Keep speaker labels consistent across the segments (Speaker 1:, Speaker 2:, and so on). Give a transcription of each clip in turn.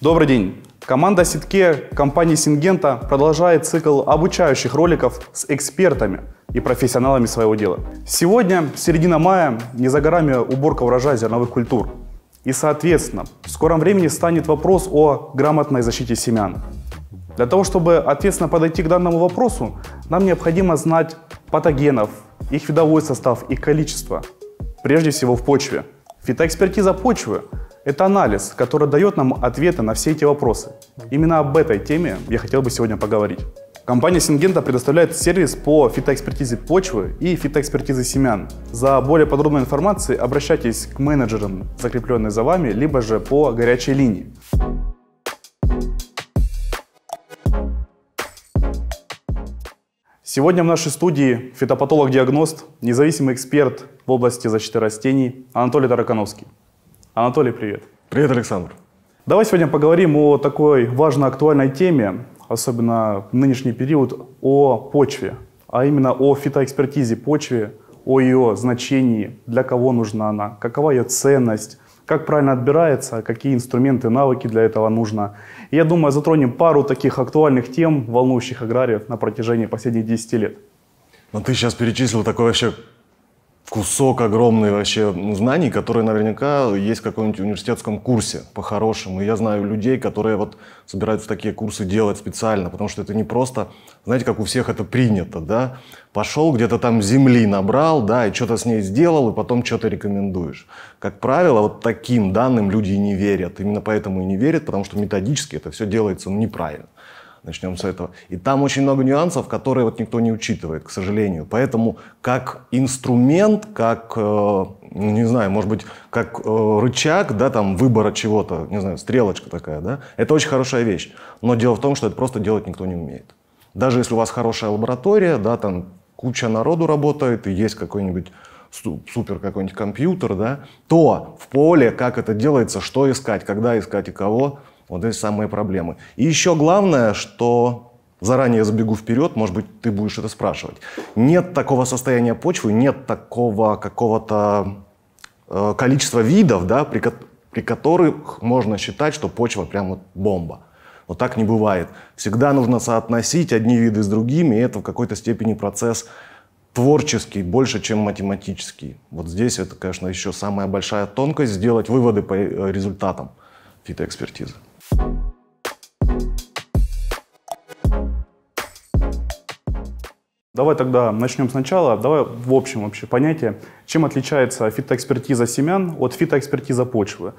Speaker 1: Добрый день! Команда Ситке компании Сингента продолжает цикл обучающих роликов с экспертами и профессионалами своего дела. Сегодня, середина мая, не за горами уборка урожая зерновых культур. И, соответственно, в скором времени станет вопрос о грамотной защите семян. Для того, чтобы ответственно подойти к данному вопросу, нам необходимо знать патогенов, их видовой состав и количество, прежде всего в почве. Фитоэкспертиза почвы – это анализ, который дает нам ответы на все эти вопросы. Именно об этой теме я хотел бы сегодня поговорить. Компания Сингента предоставляет сервис по фитоэкспертизе почвы и фитоэкспертизе семян. За более подробной информацией обращайтесь к менеджерам, закрепленной за вами, либо же по горячей линии. Сегодня в нашей студии фитопатолог-диагност, независимый эксперт в области защиты растений Анатолий Таракановский. Анатолий, привет. Привет, Александр. Давай сегодня поговорим о такой важной актуальной теме, особенно в нынешний период, о почве, а именно о фитоэкспертизе почвы, о ее значении, для кого нужна она, какова ее ценность, как правильно отбирается, какие инструменты, навыки для этого нужно. И я думаю, затронем пару таких актуальных
Speaker 2: тем, волнующих аграриев на протяжении последних 10 лет. Но ну, ты сейчас перечислил такой вообще кусок огромный вообще ну, знаний, которые наверняка есть в каком-нибудь университетском курсе по-хорошему. И я знаю людей, которые вот собираются такие курсы делать специально, потому что это не просто, знаете, как у всех это принято, да, пошел где-то там земли набрал, да, и что-то с ней сделал, и потом что-то рекомендуешь. Как правило, вот таким данным люди и не верят. Именно поэтому и не верят, потому что методически это все делается ну, неправильно. Начнем с этого. И там очень много нюансов, которые вот никто не учитывает, к сожалению. Поэтому как инструмент, как, э, ну, не знаю, может быть, как э, рычаг, да, там, выбора чего-то, не знаю, стрелочка такая, да, это очень хорошая вещь. Но дело в том, что это просто делать никто не умеет. Даже если у вас хорошая лаборатория, да, там куча народу работает и есть какой-нибудь супер какой-нибудь компьютер, да, то в поле, как это делается, что искать, когда искать и кого – вот эти самые проблемы. И еще главное, что заранее забегу вперед, может быть, ты будешь это спрашивать. Нет такого состояния почвы, нет такого какого-то э, количества видов, да, при, при которых можно считать, что почва прям вот бомба. Вот так не бывает. Всегда нужно соотносить одни виды с другими, и это в какой-то степени процесс творческий больше, чем математический. Вот здесь это, конечно, еще самая большая тонкость сделать выводы по э, результатам фитоэкспертизы.
Speaker 1: Давай тогда начнем сначала. Давай в общем вообще понятие, чем отличается фитоэкспертиза семян от фитоэкспертиза почвы.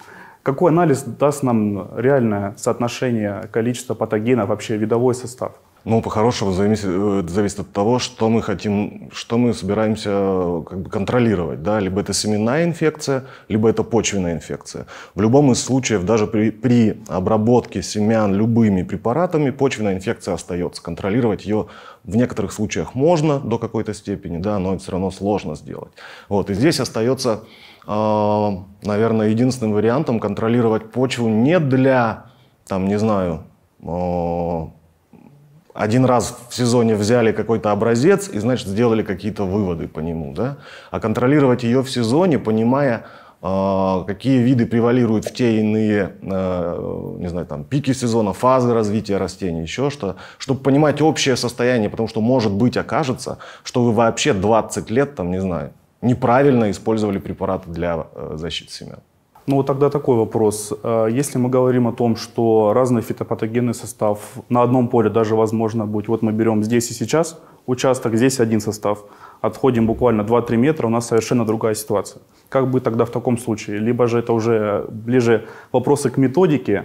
Speaker 1: Какой анализ даст нам реальное соотношение количества патогенов, вообще видовой
Speaker 2: состав? Ну, по-хорошему, зависит, э, зависит от того, что мы хотим, что мы собираемся как бы, контролировать. Да? Либо это семенная инфекция, либо это почвенная инфекция. В любом из случаев, даже при, при обработке семян любыми препаратами, почвенная инфекция остается. Контролировать ее в некоторых случаях можно до какой-то степени, да, но это все равно сложно сделать. Вот, и здесь остается, э, наверное, единственным вариантом контролировать почву не для, там, не знаю, э, один раз в сезоне взяли какой-то образец и, значит, сделали какие-то выводы по нему, да? А контролировать ее в сезоне, понимая, а, какие виды превалируют в те иные, а, не знаю, там, пики сезона, фазы развития растений, еще что, чтобы понимать общее состояние, потому что, может быть, окажется, что вы вообще 20 лет, там, не знаю, неправильно использовали препараты для э, защиты семян. Ну, тогда такой
Speaker 1: вопрос. Э, если мы говорим о том, что разный фитопатогенный состав на одном поле даже возможно быть, вот мы берем здесь и сейчас участок, здесь один состав, отходим буквально 2-3 метра, у нас совершенно другая ситуация. Как бы тогда в таком случае? Либо же это уже ближе вопросы к методике,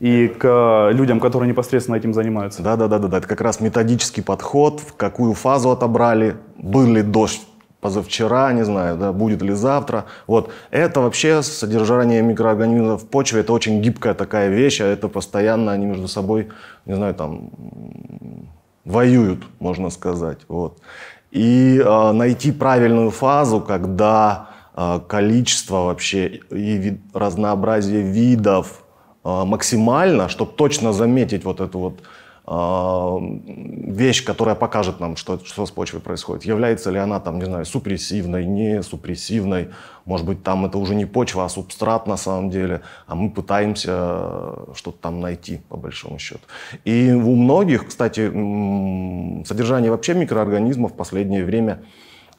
Speaker 1: и к э, людям, которые непосредственно этим занимаются. Да,
Speaker 2: да, да, да, да. Это как раз методический подход, в какую фазу отобрали, был ли дождь позавчера, не знаю, да, будет ли завтра. Вот. Это вообще содержание микроорганизмов в почве, это очень гибкая такая вещь, а это постоянно они между собой, не знаю, там, воюют, можно сказать. Вот. И э, найти правильную фазу, когда э, количество вообще и вид, разнообразие видов э, максимально, чтобы точно заметить вот эту вот а, вещь, которая покажет нам, что, что с почвой происходит. Является ли она там, не знаю, супрессивной, не супрессивной. Может быть, там это уже не почва, а субстрат на самом деле. А мы пытаемся э, что-то там найти, по большому счету. И у многих, кстати, содержание вообще микроорганизмов в последнее время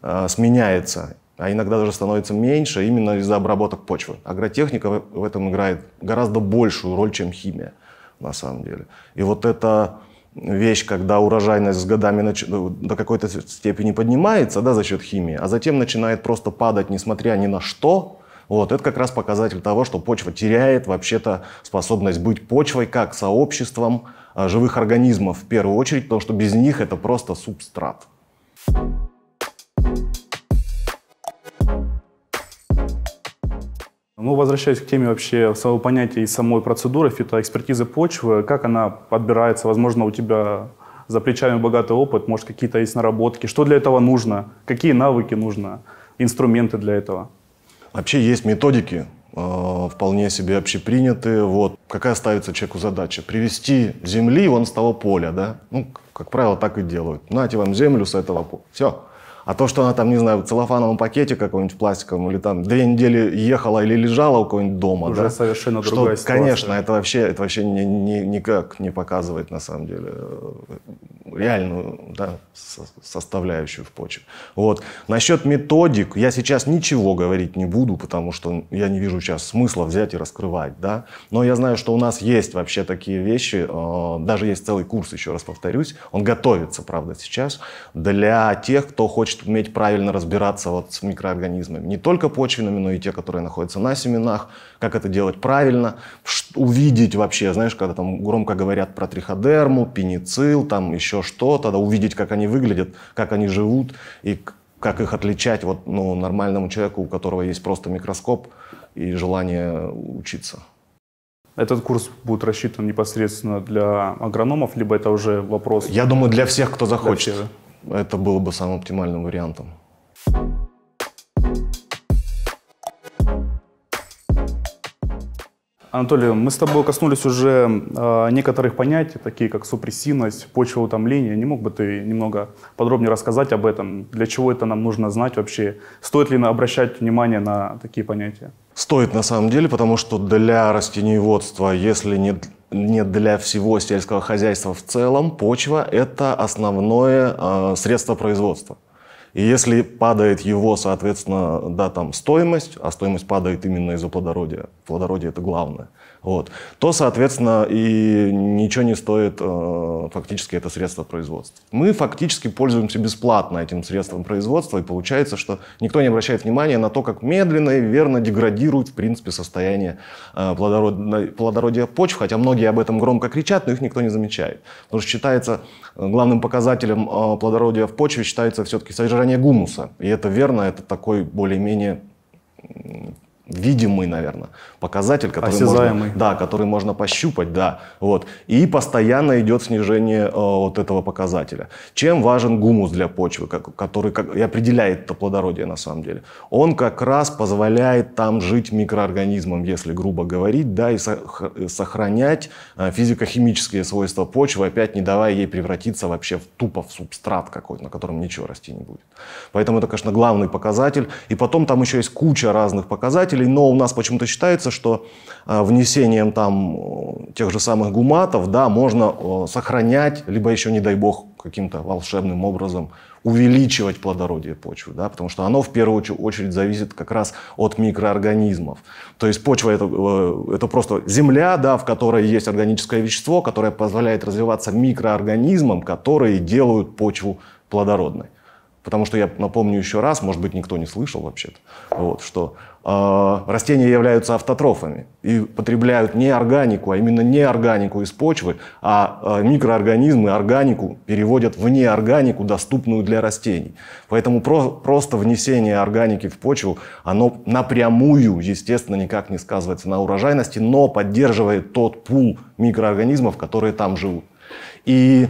Speaker 2: э, сменяется а иногда даже становится меньше именно из-за обработок почвы. Агротехника в этом играет гораздо большую роль, чем химия на самом деле. И вот эта вещь, когда урожайность с годами нач... Ну, до какой-то степени поднимается да, за счет химии, а затем начинает просто падать, несмотря ни на что, вот, это как раз показатель того, что почва теряет вообще-то способность быть почвой как сообществом а, живых организмов в первую очередь, потому что без них это просто субстрат. thank you Ну, возвращаясь к теме
Speaker 1: вообще самого понятия и самой процедуры фитоэкспертизы почвы, как она подбирается, возможно, у тебя за плечами богатый опыт, может, какие-то есть наработки, что для этого нужно, какие навыки
Speaker 2: нужно, инструменты для этого? Вообще есть методики, э, вполне себе общепринятые. Вот. Какая ставится человеку задача? Привести земли вон с того поля, да? Ну, как правило, так и делают. Нате вам землю с этого поля. Все. А то, что она там, не знаю, в целлофановом пакете каком-нибудь пластиковом, или там две недели ехала или лежала у кого-нибудь дома. Уже да?
Speaker 1: совершенно что, ситуация. Конечно,
Speaker 2: это вообще, это вообще ни, ни, никак не показывает, на самом деле, э, реальную да, со составляющую в почве. Вот. Насчет методик я сейчас ничего говорить не буду, потому что я не вижу сейчас смысла взять и раскрывать. Да? Но я знаю, что у нас есть вообще такие вещи, э, даже есть целый курс, еще раз повторюсь, он готовится, правда, сейчас, для тех, кто хочет хочет уметь правильно разбираться вот с микроорганизмами. Не только почвенными, но и те, которые находятся на семенах. Как это делать правильно. Увидеть вообще, знаешь, когда там громко говорят про триходерму, пеницил, там еще что-то. Да, увидеть, как они выглядят, как они живут и как их отличать вот, ну, нормальному человеку, у которого есть просто микроскоп и желание учиться. Этот курс будет рассчитан непосредственно для агрономов, либо это уже вопрос... Я думаю, для всех, кто захочет. Для всех, это было бы самым оптимальным вариантом.
Speaker 1: Анатолий, мы с тобой коснулись уже э, некоторых понятий, такие как супрессивность, почвоутомление. Не мог бы ты немного подробнее рассказать об этом? Для чего это нам нужно знать вообще? Стоит ли обращать внимание на такие понятия?
Speaker 2: Стоит на самом деле, потому что для растениеводства, если не нет для всего сельского хозяйства в целом, почва – это основное э, средство производства. И если падает его, соответственно, да, там стоимость, а стоимость падает именно из-за плодородия, плодородие – это главное – вот, то, соответственно, и ничего не стоит э, фактически это средство производства. Мы фактически пользуемся бесплатно этим средством производства, и получается, что никто не обращает внимания на то, как медленно и верно деградирует, в принципе, состояние э, плодородия почв, хотя многие об этом громко кричат, но их никто не замечает. Потому что считается, э, главным показателем э, плодородия в почве считается все-таки содержание гумуса. И это верно, это такой более-менее видимый, наверное, показатель, который Осязаемый. можно, да, который можно пощупать, да, вот. И постоянно идет снижение э, вот этого показателя. Чем важен гумус для почвы, как, который как, и определяет это плодородие на самом деле? Он как раз позволяет там жить микроорганизмам, если грубо говорить, да, и со- сохранять э, физико-химические свойства почвы, опять не давая ей превратиться вообще в тупо в субстрат какой-то, на котором ничего расти не будет. Поэтому это, конечно, главный показатель. И потом там еще есть куча разных показателей избирателей, но у нас почему-то считается, что э, внесением там э, тех же самых гуматов, да, можно э, сохранять, либо еще, не дай бог, каким-то волшебным образом увеличивать плодородие почвы, да, потому что оно в первую очередь зависит как раз от микроорганизмов. То есть почва это, это просто земля, да, в которой есть органическое вещество, которое позволяет развиваться микроорганизмам, которые делают почву плодородной. Потому что я напомню еще раз, может быть, никто не слышал вообще-то, вот, что э, растения являются автотрофами и потребляют не органику, а именно не органику из почвы, а э, микроорганизмы органику переводят в неорганику, доступную для растений. Поэтому про просто внесение органики в почву, оно напрямую, естественно, никак не сказывается на урожайности, но поддерживает тот пул микроорганизмов, которые там живут. И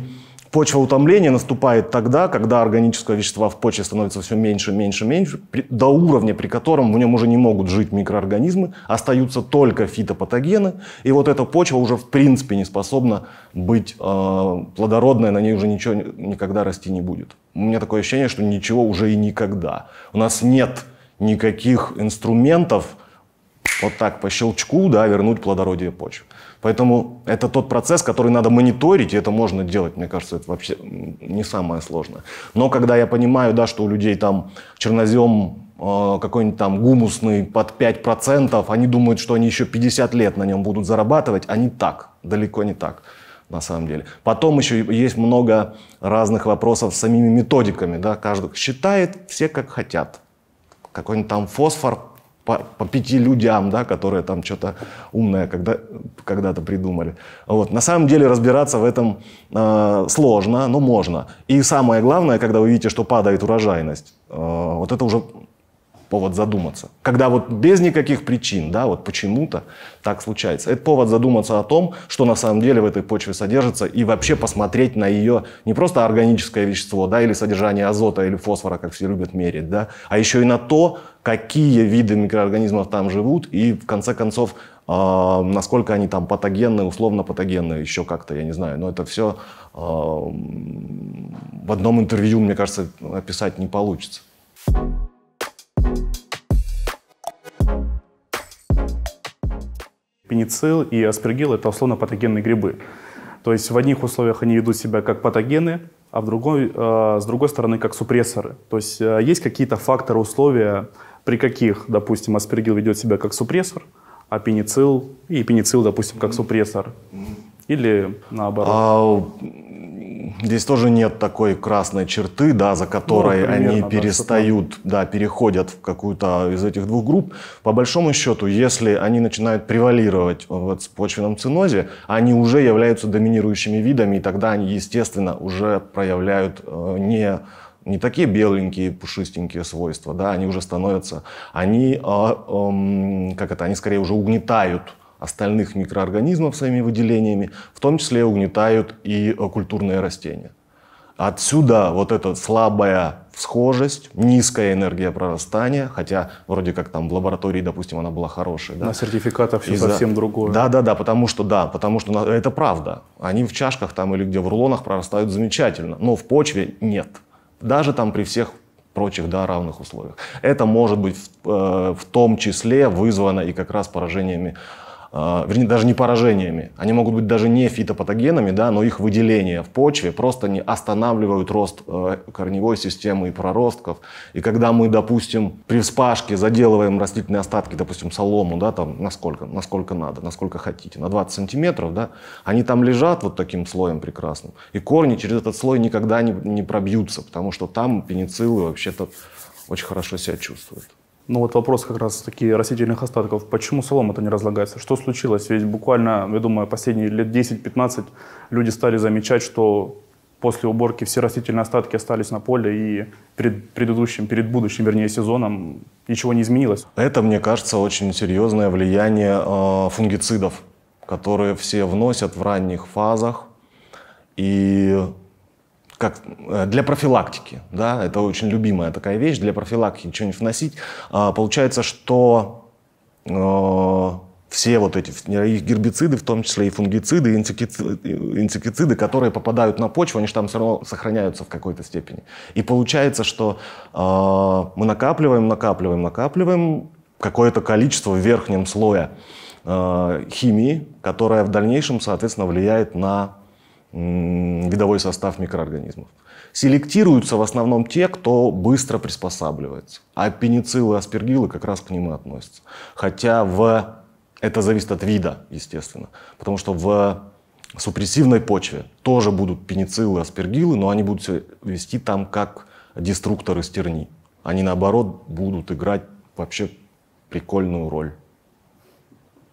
Speaker 2: Почва утомления наступает тогда, когда органического вещества в почве становится все меньше, меньше, меньше, до уровня, при котором в нем уже не могут жить микроорганизмы, остаются только фитопатогены, и вот эта почва уже в принципе не способна быть э, плодородной, на ней уже ничего никогда расти не будет. У меня такое ощущение, что ничего уже и никогда. У нас нет никаких инструментов вот так по щелчку да, вернуть плодородие почвы. Поэтому это тот процесс, который надо мониторить, и это можно делать, мне кажется, это вообще не самое сложное. Но когда я понимаю, да, что у людей там чернозем э, какой-нибудь там гумусный под 5%, они думают, что они еще 50 лет на нем будут зарабатывать, а не так, далеко не так на самом деле. Потом еще есть много разных вопросов с самими методиками. Да? Каждый считает все как хотят. Какой-нибудь там фосфор по, по пяти людям, да, которые там что-то умное когда, когда-то придумали. Вот. На самом деле разбираться в этом э, сложно, но можно. И самое главное, когда вы видите, что падает урожайность, э, вот это уже повод задуматься. Когда вот без никаких причин, да, вот почему-то так случается. Это повод задуматься о том, что на самом деле в этой почве содержится, и вообще посмотреть на ее не просто органическое вещество, да, или содержание азота или фосфора, как все любят мерить, да, а еще и на то, какие виды микроорганизмов там живут, и в конце концов, э, насколько они там патогенные, условно патогенные, еще как-то, я не знаю, но это все э, а, в одном интервью, мне кажется, описать не получится. thank you
Speaker 1: пеницилл и аспергил – это условно-патогенные грибы. То есть в одних условиях они ведут себя как патогены, а в другой, э, с другой стороны как супрессоры. То есть э, есть какие-то факторы, условия, при каких, допустим, аспергил ведет себя как супрессор, а пеницил
Speaker 2: и пеницил, допустим, как супрессор. Или наоборот. А, Здесь тоже нет такой красной черты, да, за которой ну, примерно, они перестают, да, да, переходят в какую-то из этих двух групп. По большому счету, если они начинают превалировать в почвенном цинозе, они уже являются доминирующими видами, и тогда они, естественно, уже проявляют э, не не такие беленькие, пушистенькие свойства, да, они уже становятся, они, э, э, как это, они скорее уже угнетают остальных микроорганизмов своими выделениями, в том числе угнетают и э, культурные растения. Отсюда вот эта слабая схожесть, низкая энергия прорастания, хотя вроде как там в лаборатории, допустим, она была хорошая. Да? На сертификатах все совсем другое. Да, да, да, потому что да, потому что это правда. Они в чашках там или где в рулонах прорастают замечательно, но в почве нет. Даже там при всех прочих да, равных условиях. Это может быть в, э, в том числе вызвано и как раз поражениями а, вернее, даже не поражениями. Они могут быть даже не фитопатогенами, да, но их выделение в почве просто не останавливают рост э, корневой системы и проростков. И когда мы, допустим, при вспашке заделываем растительные остатки, допустим, солому, да, там насколько, насколько надо, насколько хотите, на 20 сантиметров, да, они там лежат вот таким слоем прекрасным. И корни через этот слой никогда не, не пробьются, потому что там пенициллы вообще-то очень хорошо себя чувствуют.
Speaker 1: Ну вот вопрос как раз таки растительных остатков. Почему солома это не разлагается? Что случилось? Ведь буквально, я думаю, последние лет 10-15 люди стали замечать, что после уборки все растительные остатки остались на поле, и перед предыдущим, перед будущим, вернее,
Speaker 2: сезоном ничего не изменилось. Это, мне кажется, очень серьезное влияние э, фунгицидов, которые все вносят в ранних фазах. И как э, для профилактики, да, это очень любимая такая вещь, для профилактики что-нибудь вносить. А, получается, что э, все вот эти гербициды, в том числе и фунгициды, и инсектициды, которые попадают на почву, они же там все равно сохраняются в какой-то степени. И получается, что э, мы накапливаем, накапливаем, накапливаем какое-то количество в верхнем слое э, химии, которая в дальнейшем, соответственно, влияет на видовой состав микроорганизмов. Селектируются в основном те, кто быстро приспосабливается. А пенициллы, аспергилы как раз к ним и относятся. Хотя в... это зависит от вида, естественно. Потому что в супрессивной почве тоже будут пенициллы, аспергилы, но они будут себя вести там как деструкторы стерни. Они, наоборот, будут играть вообще прикольную роль,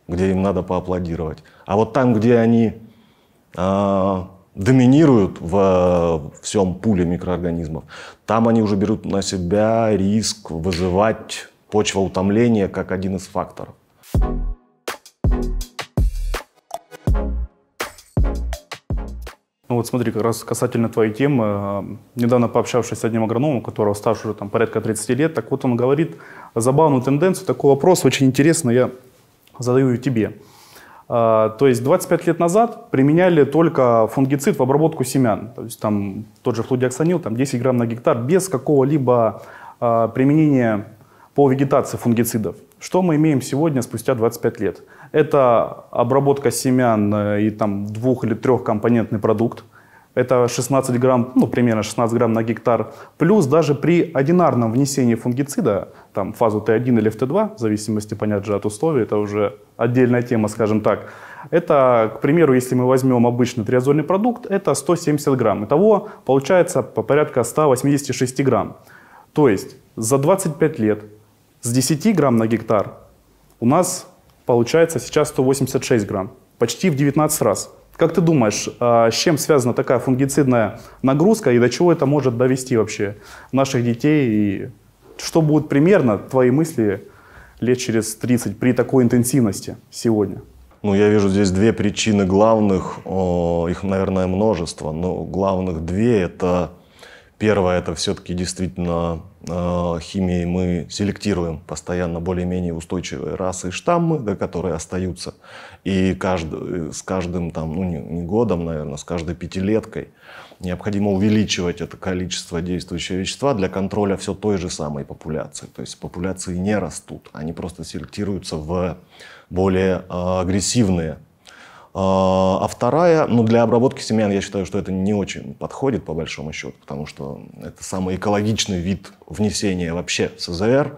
Speaker 2: где им надо поаплодировать. А вот там, где они а, доминируют в э, всем пуле микроорганизмов. Там они уже берут на себя риск вызывать почвоутомление как один из факторов. Ну вот смотри, как раз
Speaker 1: касательно твоей темы, э, недавно пообщавшись с одним агрономом, у которого стаж уже там порядка 30 лет, так вот он говорит забавную тенденцию, такой вопрос очень интересный, я задаю ее тебе. А, то есть 25 лет назад применяли только фунгицид в обработку семян. То есть там тот же флудиоксанил, там 10 грамм на гектар, без какого-либо а, применения по вегетации фунгицидов. Что мы имеем сегодня спустя 25 лет? Это обработка семян э, и там двух- или трехкомпонентный продукт, это 16 грамм, ну, примерно 16 грамм на гектар. Плюс даже при одинарном внесении фунгицида, там, фазу Т1 или Т2, в зависимости, понятно же, от условий, это уже отдельная тема, скажем так. Это, к примеру, если мы возьмем обычный триазольный продукт, это 170 грамм. Итого получается по порядка 186 грамм. То есть за 25 лет с 10 грамм на гектар у нас получается сейчас 186 грамм. Почти в 19 раз. Как ты думаешь, а, с чем связана такая фунгицидная нагрузка и до чего это может довести вообще наших детей? И что
Speaker 2: будет примерно твои мысли лет через 30 при такой интенсивности сегодня? Ну, я вижу здесь две причины главных, их, наверное, множество, но главных две – это Первое, это все-таки действительно э, химией мы селектируем постоянно более-менее устойчивые расы и штаммы, да, которые остаются. И каждый, э, с каждым, там, ну не, не годом, наверное, с каждой пятилеткой необходимо увеличивать это количество действующего вещества для контроля все той же самой популяции. То есть популяции не растут, они просто селектируются в более э, агрессивные а, а вторая, ну для обработки семян я считаю, что это не очень подходит по большому счету, потому что это самый экологичный вид внесения вообще в СЗР,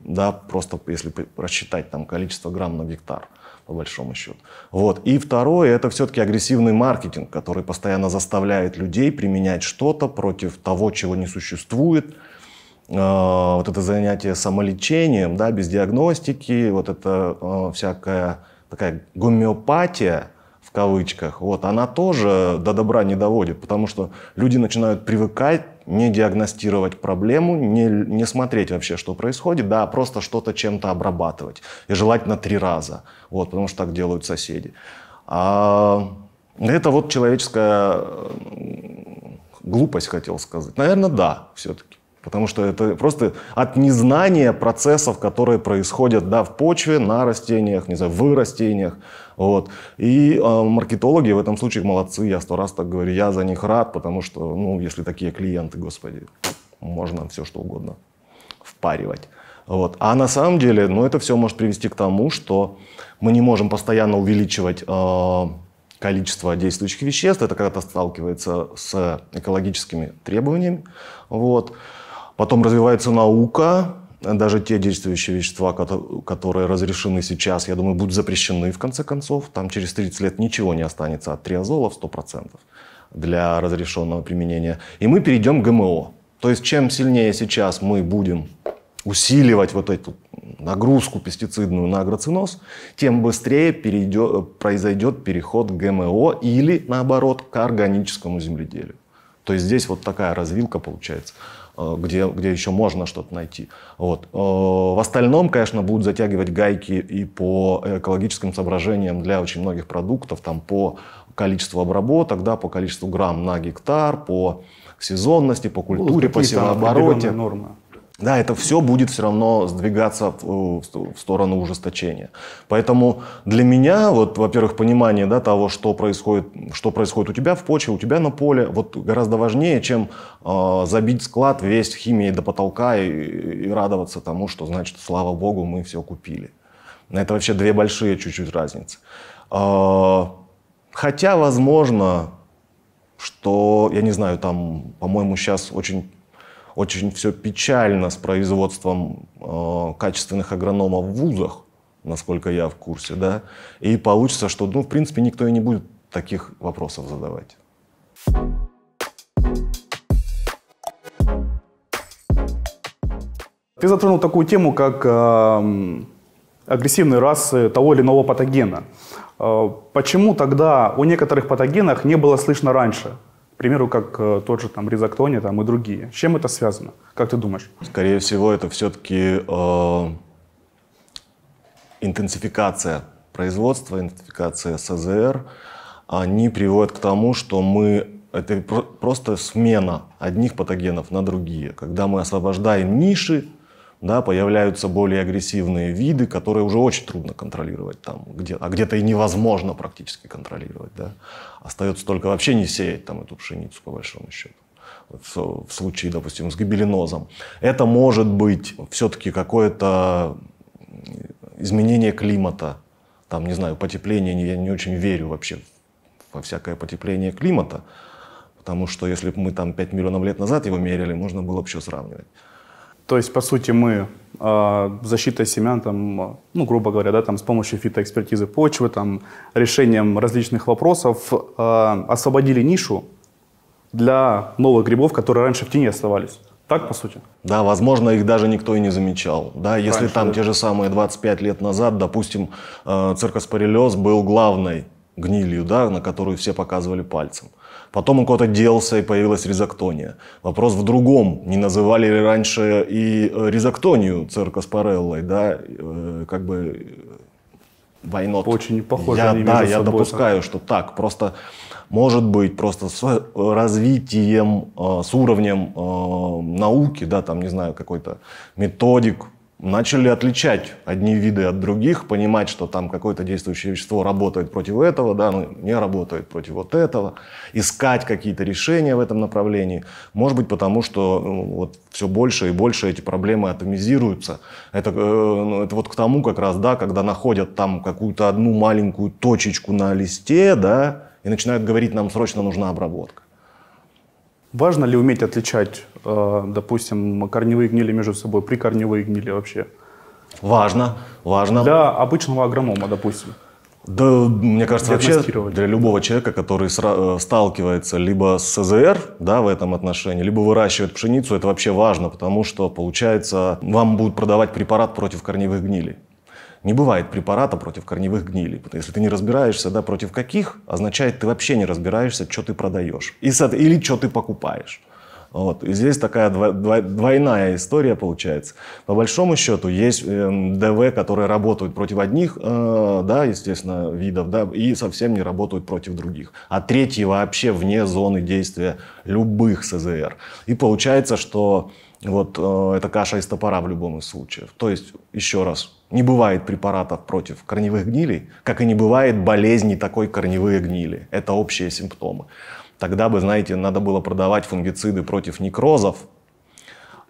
Speaker 2: да, просто если рассчитать там количество грамм на гектар по большому счету. Вот. И второе, это все-таки агрессивный маркетинг, который постоянно заставляет людей применять что-то против того, чего не существует, а, вот это занятие самолечением, да, без диагностики, вот это а, всякое такая гомеопатия, в кавычках, вот, она тоже до добра не доводит, потому что люди начинают привыкать не диагностировать проблему, не, не смотреть вообще, что происходит, да, а просто что-то чем-то обрабатывать. И желательно три раза, вот, потому что так делают соседи. А, это вот человеческая глупость, хотел сказать. Наверное, да, все-таки. Потому что это просто от незнания процессов, которые происходят да, в почве, на растениях, не знаю, в растениях. Вот. И э, маркетологи в этом случае молодцы, я сто раз так говорю, я за них рад, потому что, ну, если такие клиенты, господи, можно все что угодно впаривать. Вот. А на самом деле, ну, это все может привести к тому, что мы не можем постоянно увеличивать э, количество действующих веществ. Это когда-то сталкивается с экологическими требованиями. Вот. Потом развивается наука, даже те действующие вещества, которые разрешены сейчас, я думаю, будут запрещены в конце концов. Там через 30 лет ничего не останется от триазолов 100% для разрешенного применения. И мы перейдем к ГМО. То есть чем сильнее сейчас мы будем усиливать вот эту нагрузку пестицидную на агроциноз, тем быстрее перейдет, произойдет переход к ГМО или, наоборот, к органическому земледелию. То есть здесь вот такая развилка получается. Э, где, где еще можно что-то найти. Вот. Э, в остальном, конечно, будут затягивать гайки и по экологическим соображениям для очень многих продуктов, там по количеству обработок, да, по количеству грамм на гектар, по сезонности, по культуре, ну, по севообороте. Нормы. Да, это все будет все равно сдвигаться в, сторону ужесточения. Поэтому для меня, вот, во-первых, понимание да, того, что происходит, что происходит у тебя в почве, у тебя на поле, вот гораздо важнее, чем э, забить склад весь химией до потолка и, и радоваться тому, что значит, слава богу, мы все купили. Это вообще две большие чуть-чуть разницы. Э, хотя, возможно, что, я не знаю, там, по-моему, сейчас очень очень все печально с производством э, качественных агрономов в вузах, насколько я в курсе, да. И получится, что, ну, в принципе, никто и не будет таких вопросов задавать. Ты
Speaker 1: затронул такую тему, как э, агрессивные расы того или иного патогена. Э, почему тогда о некоторых патогенах не было слышно раньше? примеру,
Speaker 2: как э, тот же там Ризактони там, и другие. С чем это связано? Как ты думаешь? Скорее всего, это все-таки э, интенсификация производства, интенсификация СЗР. Они приводят к тому, что мы это просто смена одних патогенов на другие. Когда мы освобождаем ниши, да, появляются более агрессивные виды, которые уже очень трудно контролировать там, где, а где-то и невозможно практически контролировать, да. Остается только вообще не сеять там эту пшеницу, по большому счету в, в случае, допустим, с гибелинозом. Это может быть все-таки какое-то изменение климата, там, не знаю, потепление, я не очень верю вообще во всякое потепление климата, потому что если бы мы там 5 миллионов лет назад его мерили, можно было бы все сравнивать. То есть, по сути,
Speaker 1: мы а, защитой семян, там, ну, грубо говоря, да, там, с помощью фитоэкспертизы почвы, там, решением различных вопросов а, освободили нишу для новых грибов, которые раньше в тени оставались. Так, по сути?
Speaker 2: Да, возможно, их даже никто и не замечал. Да, если там да. те же самые 25 лет назад, допустим, э, циркоспорелез был главной гнилью, да, на которую все показывали пальцем. Потом он куда-то делся, и появилась ризоктония. Вопрос в другом. Не называли ли раньше и э, ризоктонию церковь Спареллой, да, э, как бы войнот. Э, Очень похоже. я, Да, я собой. допускаю, что так. Просто, может быть, просто с развитием, с уровнем науки, да, там, не знаю, какой-то методик, начали отличать одни виды от других, понимать, что там какое-то действующее вещество работает против этого, да, ну, не работает против вот этого, искать какие-то решения в этом направлении. Может быть, потому что ну, вот все больше и больше эти проблемы атомизируются. Это, э, ну, это вот к тому как раз, да, когда находят там какую-то одну маленькую точечку на листе, да, и начинают говорить, нам срочно нужна обработка.
Speaker 1: Важно ли уметь отличать Э, допустим, корневые гнили между собой, прикорневые
Speaker 2: гнили вообще. Важно, важно.
Speaker 1: Для обычного агронома, допустим.
Speaker 2: Да, мне кажется, вообще для любого человека, который э, сталкивается либо с СЗР да, в этом отношении, либо выращивает пшеницу, это вообще важно, потому что, получается, вам будут продавать препарат против корневых гнилей. Не бывает препарата против корневых гнилей. Если ты не разбираешься, да, против каких, означает, ты вообще не разбираешься, что ты продаешь. И, или что ты покупаешь. Вот. И здесь такая двойная история получается. По большому счету есть эм, ДВ, которые работают против одних, э, да, естественно, видов, да, и совсем не работают против других. А третьи вообще вне зоны действия любых СЗР. И получается, что вот э, это каша из топора в любом из случаев. То есть, еще раз, не бывает препаратов против корневых гнилей, как и не бывает болезней такой корневые гнили. Это общие симптомы. Тогда бы, знаете, надо было продавать фунгициды против некрозов,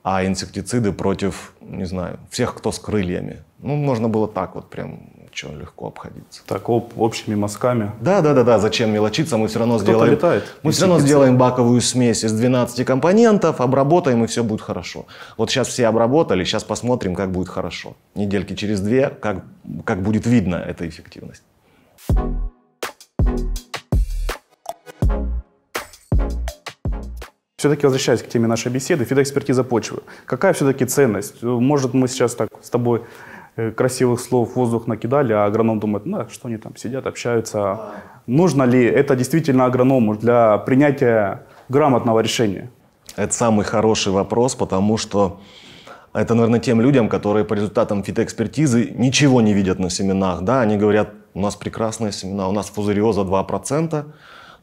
Speaker 2: а инсектициды против, не знаю, всех, кто с крыльями. Ну, можно было так вот прям что, легко обходиться. Так, об, общими мазками? Да, да, да, да, зачем мелочиться, мы все равно Кто сделаем... летает. Мы все равно сделаем баковую смесь из 12 компонентов, обработаем, и все будет хорошо. Вот сейчас все обработали, сейчас посмотрим, как будет хорошо. Недельки через две, как, как будет видно эта эффективность.
Speaker 1: Все-таки возвращаясь к теме нашей беседы, фитоэкспертиза почвы. Какая все-таки ценность? Ну, может, мы сейчас так с тобой э, красивых слов в воздух накидали, а агроном думает, ну, а что они там сидят, общаются. А нужно ли это действительно агроному для принятия
Speaker 2: грамотного решения? Это самый хороший вопрос, потому что это, наверное, тем людям, которые по результатам фитоэкспертизы ничего не видят на семенах. Да? Они говорят, у нас прекрасные семена, у нас фузариоза 2%,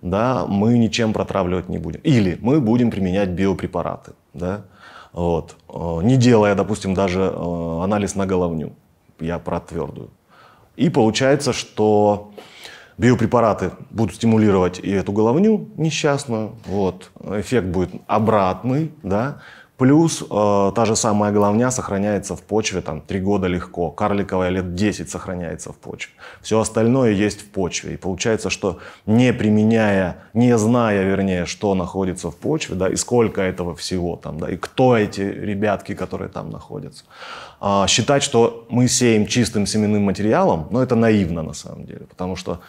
Speaker 2: да, мы ничем протравливать не будем. Или мы будем применять биопрепараты, да, вот, э, не делая, допустим, даже э, анализ на головню, я про твердую. И получается, что биопрепараты будут стимулировать и эту головню несчастную, вот, эффект будет обратный, да, Плюс э, та же самая головня сохраняется в почве там три года легко, карликовая лет 10 сохраняется в почве. Все остальное есть в почве. И получается, что не применяя, не зная, вернее, что находится в почве, да, и сколько этого всего там, да, и кто эти ребятки, которые там находятся, э, считать, что мы сеем чистым семенным материалом, ну это наивно на самом деле, потому что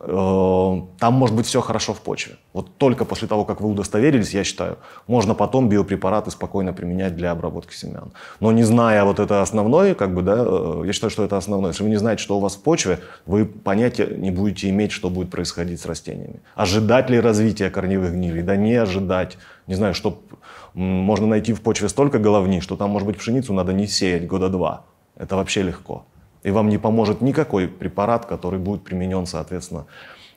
Speaker 2: Э, там может быть все хорошо в почве. Вот только после того, как вы удостоверились, я считаю, можно потом биопрепараты спокойно применять для обработки семян. Но не зная вот это основное, как бы, да, э, я считаю, что это основное. Если вы не знаете, что у вас в почве, вы понятия не будете иметь, что будет происходить с растениями. Ожидать ли развития корневых гнилей? Да не ожидать. Не знаю, что можно найти в почве столько головни, что там, может быть, пшеницу надо не сеять года два. Это вообще легко. И вам не поможет никакой препарат, который будет применен, соответственно,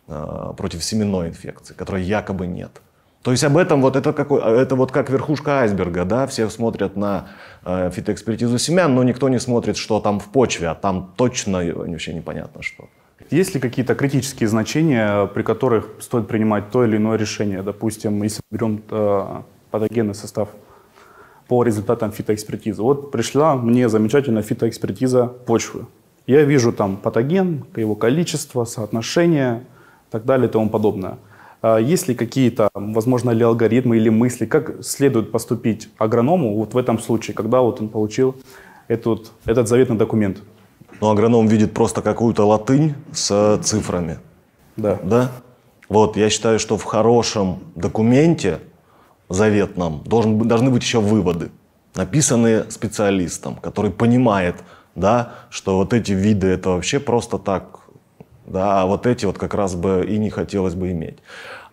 Speaker 2: э, против семенной инфекции, которой якобы нет. То есть об этом вот это, какой, это вот как верхушка айсберга, да, все смотрят на э, фитоэкспертизу семян, но никто не смотрит, что там в почве, а там точно э, вообще непонятно что. Есть ли какие-то критические значения, при которых стоит принимать то или иное решение? Допустим, если
Speaker 1: берем э, патогенный состав по результатам фитоэкспертизы. Вот пришла мне замечательная фитоэкспертиза почвы. Я вижу там патоген, его количество, соотношение и так далее и тому подобное. А есть ли какие-то, возможно, ли алгоритмы или мысли, как следует поступить агроному вот в этом случае, когда вот он получил
Speaker 2: этот, этот заветный документ? Ну, агроном видит просто какую-то латынь с цифрами. Да. Да? Вот, я считаю, что в хорошем документе заветном должен, должны быть еще выводы, написанные специалистом, который понимает, да, что вот эти виды это вообще просто так, да, а вот эти вот как раз бы и не хотелось бы иметь.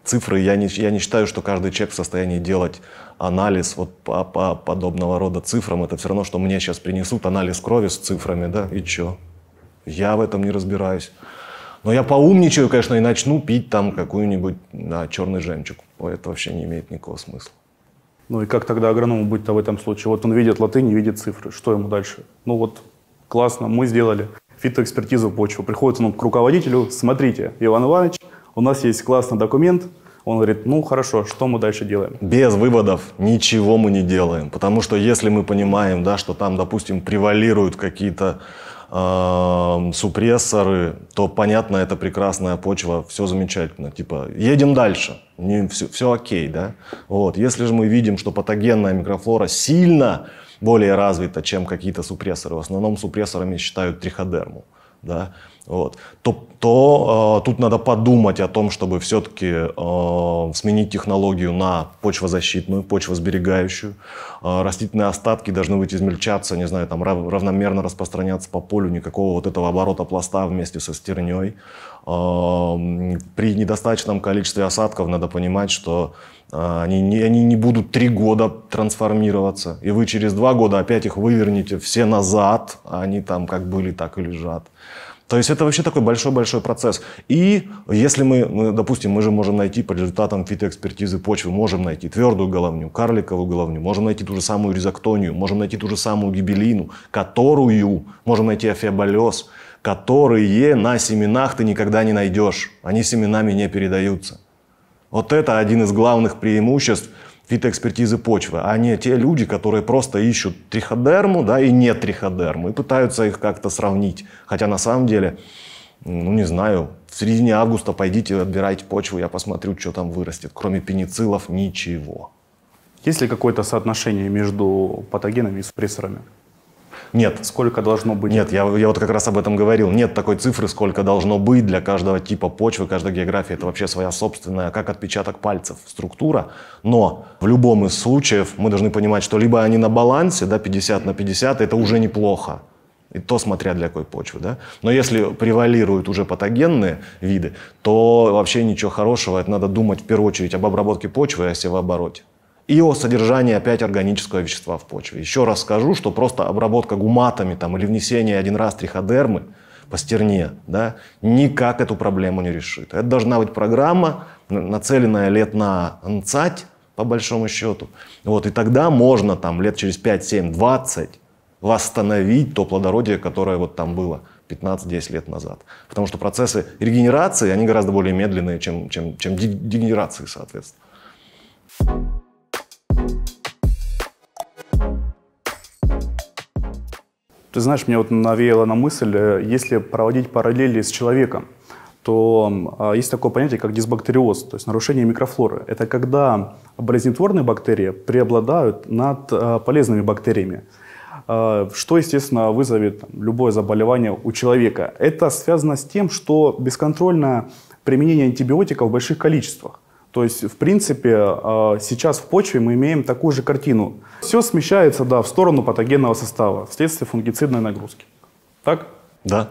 Speaker 2: Цифры, я не, я не считаю, что каждый человек в состоянии делать анализ вот по, по подобного рода цифрам. Это все равно, что мне сейчас принесут анализ крови с цифрами, да, и что? Я в этом не разбираюсь. Но я поумничаю, конечно, и начну пить там какую-нибудь да, черный жемчуг. Это вообще не имеет никакого смысла.
Speaker 1: Ну и как тогда агроному быть-то в этом случае? Вот он видит латынь, видит цифры. Что ему дальше? Ну вот классно, мы сделали фитоэкспертизу почвы. Приходит он к руководителю, смотрите, Иван Иванович, у нас есть классный документ, он говорит, ну хорошо, что мы дальше
Speaker 2: делаем? Без выводов ничего мы не делаем, потому что если мы понимаем, да, что там, допустим, превалируют какие-то э, супрессоры, то понятно, это прекрасная почва, все замечательно, типа едем дальше, не, все, все окей, да. Вот, если же мы видим, что патогенная микрофлора сильно более развито, чем какие-то супрессоры. В основном супрессорами считают триходерму. Да? вот, то, то э, тут надо подумать о том, чтобы все-таки э, сменить технологию на почвозащитную, почвосберегающую. Э, растительные остатки должны быть измельчаться, не знаю, там рав, равномерно распространяться по полю, никакого вот этого оборота пласта вместе со стерней. Э, при недостаточном количестве осадков надо понимать, что э, они не, они не будут три года трансформироваться. И вы через два года опять их вывернете все назад, а они там как были, так и лежат. То есть это вообще такой большой-большой процесс. И если мы, допустим, мы же можем найти по результатам фитоэкспертизы почвы, можем найти твердую головню, карликовую головню, можем найти ту же самую ризоктонию, можем найти ту же самую гибелину, которую, можем найти афиаболез, которые на семенах ты никогда не найдешь. Они семенами не передаются. Вот это один из главных преимуществ – вид экспертизы почвы, а не те люди, которые просто ищут триходерму да, и не триходерму и пытаются их как-то сравнить. Хотя на самом деле, ну не знаю, в середине августа пойдите отбирайте почву, я посмотрю, что там вырастет. Кроме пенициллов ничего. Есть ли какое-то соотношение между патогенами и супрессорами? Нет. Сколько должно быть? Нет, я, я вот как раз об этом говорил. Нет такой цифры, сколько должно быть для каждого типа почвы, каждой географии. Это вообще своя собственная, как отпечаток пальцев, структура. Но в любом из случаев мы должны понимать, что либо они на балансе, да, 50 на 50, это уже неплохо. И то смотря для какой почвы. Да? Но если превалируют уже патогенные виды, то вообще ничего хорошего. Это надо думать в первую очередь об обработке почвы и о севообороте и о содержании опять органического вещества в почве. Еще раз скажу, что просто обработка гуматами там, или внесение один раз триходермы по стерне да, никак эту проблему не решит. Это должна быть программа, нацеленная лет на НЦАТь, по большому счету. Вот, и тогда можно там, лет через 5, 7, 20 восстановить то плодородие, которое вот там было 15-10 лет назад. Потому что процессы регенерации, они гораздо более медленные, чем, чем, чем дегенерации, соответственно.
Speaker 1: Ты знаешь, меня вот навеяло на мысль, э, если проводить параллели с человеком, то а, есть такое понятие, как дисбактериоз, то есть нарушение микрофлоры. Это когда болезнетворные бактерии преобладают над э, полезными бактериями, э, что, естественно, вызовет любое заболевание у человека. Это связано с тем, что бесконтрольное применение антибиотиков в больших количествах. То есть, в принципе, а, сейчас в почве мы имеем такую же картину. Все смещается, да, в сторону патогенного состава вследствие фунгицидной нагрузки.
Speaker 2: Так? Да,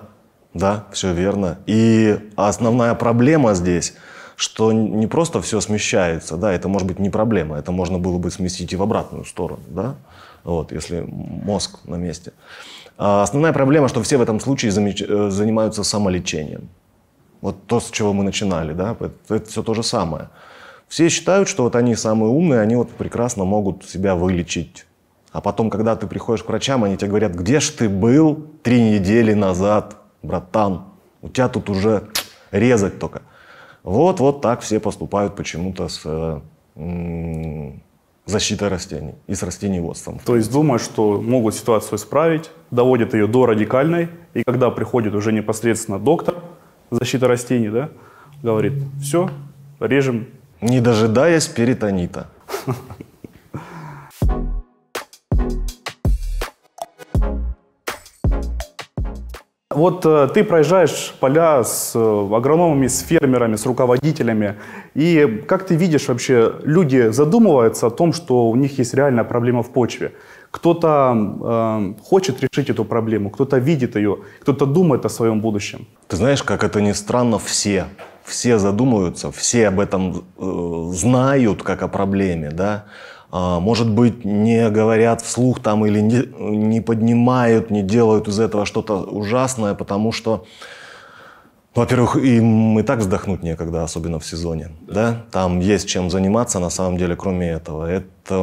Speaker 2: да, все верно. И основная проблема здесь что не просто все смещается, да, это может быть не проблема, это можно было бы сместить и в обратную сторону, да, вот, если мозг на месте. А основная проблема, что все в этом случае замеч... Э, занимаются самолечением. Вот то, с чего мы начинали, да, это все то же самое. Все считают, что вот они самые умные, они вот прекрасно могут себя вылечить. А потом, когда ты приходишь к врачам, они тебе говорят, где ж ты был три недели назад, братан? У тебя тут уже резать только. Вот, вот так все поступают почему-то с э, защитой растений и с растениеводством. То есть думают, что могут ситуацию исправить,
Speaker 1: доводят ее до радикальной, и когда приходит уже непосредственно доктор защиты
Speaker 2: растений, да, говорит, все, режем не дожидаясь перитонита.
Speaker 1: Вот э, ты проезжаешь поля с э, агрономами, с фермерами, с руководителями. И как ты видишь вообще, люди задумываются о том, что у них есть реальная проблема в почве. Кто-то э, хочет
Speaker 2: решить эту проблему, кто-то видит ее, кто-то думает о своем будущем. Ты знаешь, как это ни странно, все все задумываются, все об этом э, знают как о проблеме, да, а, может быть, не говорят вслух там или не, не поднимают, не делают из этого что-то ужасное, потому что ну, во-первых, им и так вздохнуть некогда, особенно в сезоне. Да. да? Там есть чем заниматься, на самом деле, кроме этого. Это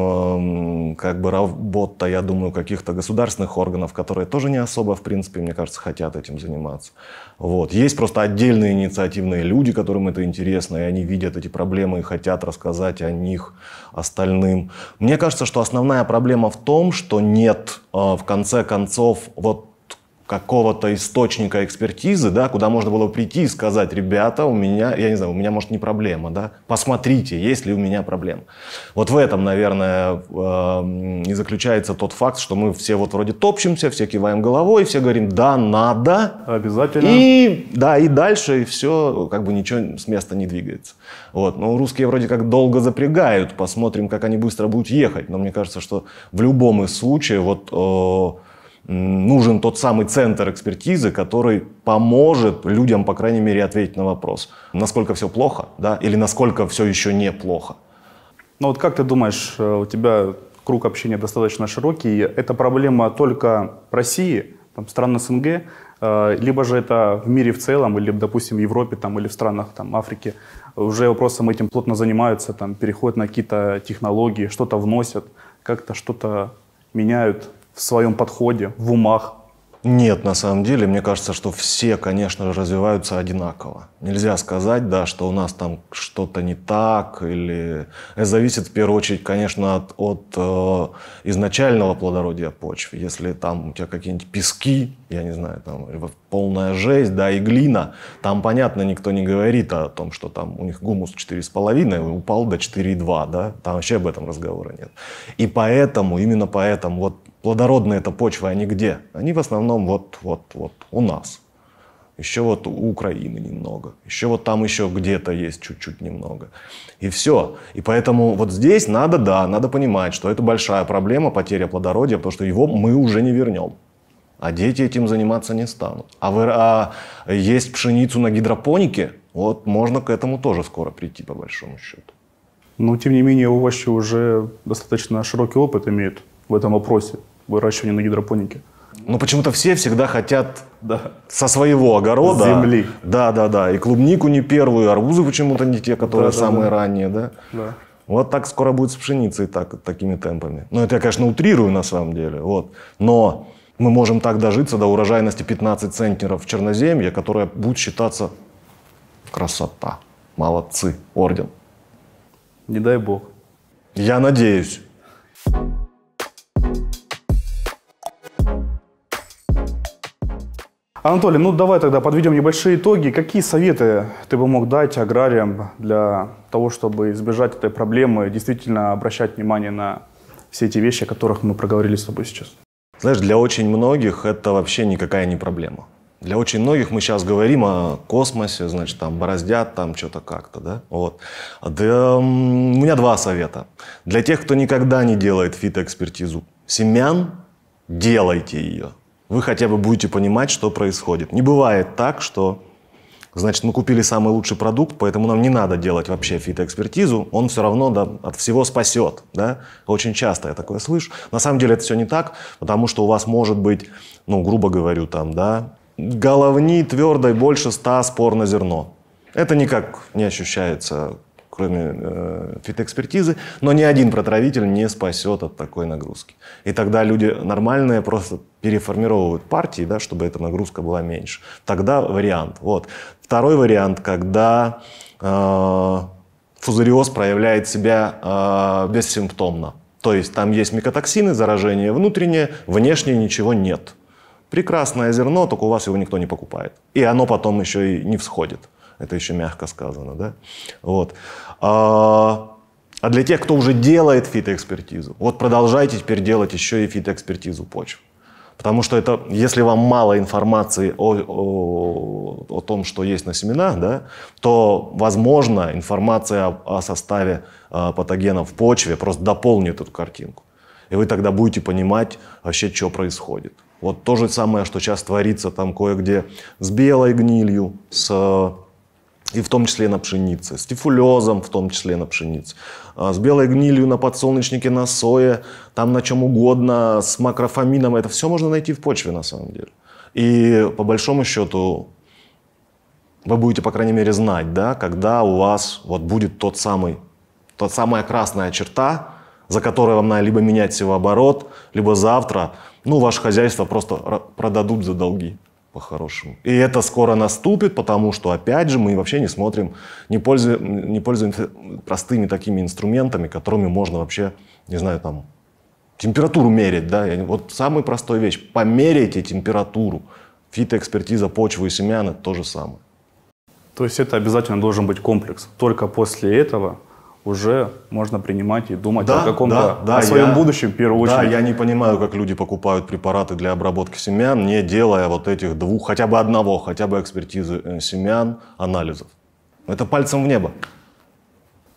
Speaker 2: как бы работа, я думаю, каких-то государственных органов, которые тоже не особо, в принципе, мне кажется, хотят этим заниматься. Вот. Есть просто отдельные инициативные люди, которым это интересно, и они видят эти проблемы и хотят рассказать о них остальным. Мне кажется, что основная проблема в том, что нет, а, в конце концов, вот какого-то источника экспертизы, да, куда можно было прийти и сказать, ребята, у меня, я не знаю, у меня, может, не проблема, да, посмотрите, есть ли у меня проблема. Вот в этом, наверное, э, и заключается тот факт, что мы все вот вроде топчемся, все киваем головой, все говорим, да, надо. Обязательно. И, да, и дальше и все, как бы ничего с места не двигается. Вот, но ну, русские вроде как долго запрягают, посмотрим, как они быстро будут ехать, но мне кажется, что в любом из случаев вот э, нужен тот самый центр экспертизы, который поможет людям, по крайней мере, ответить на вопрос, насколько все плохо, да, или насколько все еще неплохо. Ну вот как
Speaker 1: ты думаешь, э, у тебя круг общения достаточно широкий, эта проблема только России, там, стран СНГ, э, либо же это в мире в целом, или, допустим, в Европе там, или в странах там, Африки, уже вопросом этим плотно занимаются, там, переходят на какие-то
Speaker 2: технологии, что-то вносят, как-то что-то меняют в своем подходе, в умах? Нет, на самом деле, мне кажется, что все, конечно, же развиваются одинаково. Нельзя сказать, да, что у нас там что-то не так, или это зависит в первую очередь, конечно, от, от э, изначального плодородия почвы. Если там у тебя какие-нибудь пески, я не знаю, там полная жесть, да, и глина, там, понятно, никто не говорит о том, что там у них гумус 4,5, упал до 4,2, да, там вообще об этом разговора нет. И поэтому, именно поэтому, вот плодородные это почвы они где? Они в основном вот, вот, вот у нас. Еще вот у Украины немного. Еще вот там еще где-то есть чуть-чуть немного. И все. И поэтому вот здесь надо, да, надо понимать, что это большая проблема, потеря плодородия, потому что его мы уже не вернем. А дети этим заниматься не станут. А, вы, а есть пшеницу на гидропонике, вот можно к этому тоже скоро прийти, по большому счету.
Speaker 1: Но, тем не менее, овощи уже достаточно широкий опыт имеют в этом вопросе выращивания на гидропонике.
Speaker 2: Но ну, почему-то все всегда хотят да. со своего огорода. Земли. Да, да, да. И клубнику не первую, и арбузы почему-то не те, которые да, самые да. ранние, да? Да. Вот так скоро будет с пшеницей так, такими темпами. Ну, это я, конечно, утрирую на самом деле. Вот. Но мы можем так дожиться до урожайности 15 центнеров в Черноземье, которая будет считаться красота. Молодцы, орден. Не дай бог. Я надеюсь.
Speaker 1: Анатолий, ну давай тогда подведем небольшие итоги. Какие советы ты бы мог дать аграриям для того, чтобы избежать этой проблемы, действительно
Speaker 2: обращать внимание на все эти вещи, о которых мы проговорили с тобой сейчас? Знаешь, для очень многих это вообще никакая не проблема. Для очень многих мы сейчас говорим о космосе, значит, там бороздят, там что-то как-то, да? Вот. Да, у меня два совета. Для тех, кто никогда не делает фитоэкспертизу семян, делайте ее вы хотя бы будете понимать, что происходит. Не бывает так, что Значит, мы купили самый лучший продукт, поэтому нам не надо делать вообще фитоэкспертизу, он все равно да, от всего спасет. Да? Очень часто я такое слышу. На самом деле это все не так, потому что у вас может быть, ну, грубо говорю, там, да, головни твердой больше 100 спор на зерно. Это никак не ощущается кроме э, фитоэкспертизы, но ни один протравитель не спасет от такой нагрузки. И тогда люди нормальные просто переформировывают партии, да, чтобы эта нагрузка была меньше. Тогда вариант. Вот. Второй вариант, когда э, фузариоз проявляет себя э, бессимптомно. То есть там есть микотоксины, заражение внутреннее, внешнее ничего нет. Прекрасное зерно, только у вас его никто не покупает. И оно потом еще и не всходит. Это еще мягко сказано, да? Вот. А, а для тех, кто уже делает фитоэкспертизу, вот продолжайте теперь делать еще и фитоэкспертизу почв. Потому что это, если вам мало информации о, о, о том, что есть на семенах, да, то, возможно, информация о, о составе э, патогенов в почве просто дополнит эту картинку. И вы тогда будете понимать вообще, что происходит. Вот то же самое, что сейчас творится там кое-где с белой гнилью, с и в том числе на пшенице, с тифулезом в том числе на пшенице, а, с белой гнилью на подсолнечнике, на сое, там на чем угодно, с макрофамином. Это все можно найти в почве на самом деле. И по большому счету вы будете, по крайней мере, знать, да, когда у вас вот будет тот самый, тот самая красная черта, за которую вам надо либо менять всего оборот, либо завтра, ну, ваше хозяйство просто продадут за долги по-хорошему. И это скоро наступит, потому что, опять же, мы вообще не смотрим, не, пользу, не пользуемся простыми такими инструментами, которыми можно вообще, не знаю, там, температуру мерить, да, вот самая простая вещь, померяйте температуру, фитоэкспертиза почвы и семян, это то же самое. То
Speaker 1: есть это обязательно должен быть комплекс. Только после этого уже можно принимать и думать да, о каком-то, да, да, о своем я, будущем в первую очередь. Да, я
Speaker 2: не понимаю, как люди покупают препараты для обработки семян, не делая вот этих двух, хотя бы одного, хотя бы экспертизы э, семян, анализов. Это пальцем в небо.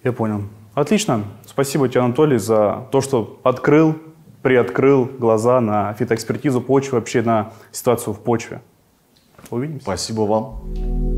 Speaker 2: Я понял. Отлично. Спасибо тебе,
Speaker 1: Анатолий, за то, что открыл, приоткрыл глаза на фитоэкспертизу почвы, вообще на ситуацию в почве. Увидимся. Спасибо вам.